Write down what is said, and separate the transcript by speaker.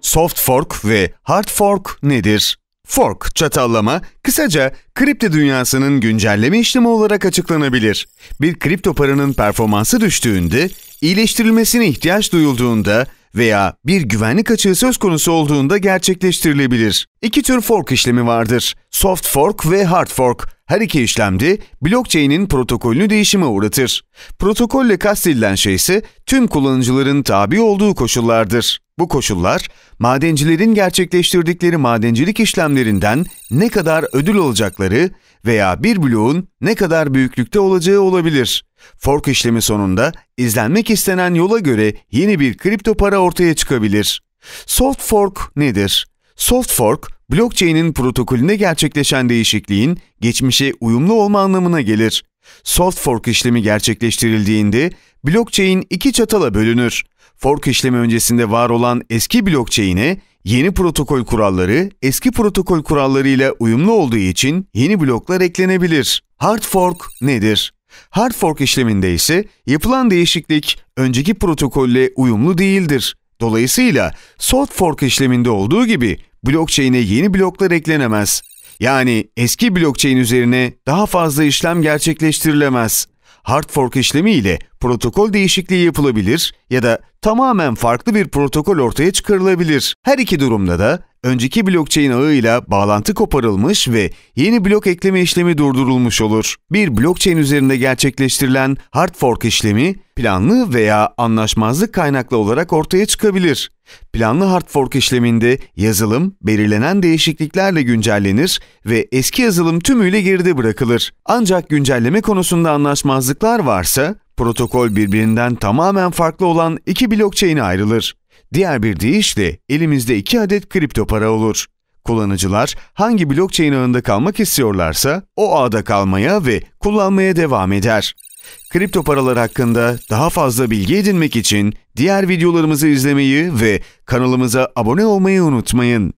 Speaker 1: Soft fork ve hard fork nedir? Fork çatallama kısaca kripto dünyasının güncelleme işlemi olarak açıklanabilir. Bir kripto paranın performansı düştüğünde, iyileştirilmesine ihtiyaç duyulduğunda veya bir güvenlik açığı söz konusu olduğunda gerçekleştirilebilir. İki tür fork işlemi vardır. Soft fork ve hard fork. Her iki işlemde blockchain'in protokolünü değişime uğratır. Protokolle kastedilen şey ise tüm kullanıcıların tabi olduğu koşullardır. Bu koşullar, madencilerin gerçekleştirdikleri madencilik işlemlerinden ne kadar ödül alacakları veya bir bloğun ne kadar büyüklükte olacağı olabilir. Fork işlemi sonunda izlenmek istenen yola göre yeni bir kripto para ortaya çıkabilir. Soft fork nedir? Soft fork, blockchain'in protokolünde gerçekleşen değişikliğin geçmişe uyumlu olma anlamına gelir. Soft fork işlemi gerçekleştirildiğinde blockchain iki çatala bölünür. Fork işlemi öncesinde var olan eski blockchain'e yeni protokol kuralları eski protokol kurallarıyla uyumlu olduğu için yeni bloklar eklenebilir. Hard fork nedir? Hard fork işleminde ise yapılan değişiklik önceki protokolle uyumlu değildir. Dolayısıyla soft fork işleminde olduğu gibi blockchain'e yeni bloklar eklenemez. Yani eski blockchain üzerine daha fazla işlem gerçekleştirilemez. Hard fork işlemi ile protokol değişikliği yapılabilir ya da tamamen farklı bir protokol ortaya çıkarılabilir. Her iki durumda da önceki blockchain ağıyla bağlantı koparılmış ve yeni blok ekleme işlemi durdurulmuş olur. Bir blockchain üzerinde gerçekleştirilen hard fork işlemi planlı veya anlaşmazlık kaynaklı olarak ortaya çıkabilir. Planlı hard fork işleminde yazılım belirlenen değişikliklerle güncellenir ve eski yazılım tümüyle geride bırakılır. Ancak güncelleme konusunda anlaşmazlıklar varsa Protokol birbirinden tamamen farklı olan iki blockchain'e ayrılır. Diğer bir deyişle elimizde iki adet kripto para olur. Kullanıcılar hangi blockchain ağında kalmak istiyorlarsa o ağda kalmaya ve kullanmaya devam eder. Kripto paralar hakkında daha fazla bilgi edinmek için diğer videolarımızı izlemeyi ve kanalımıza abone olmayı unutmayın.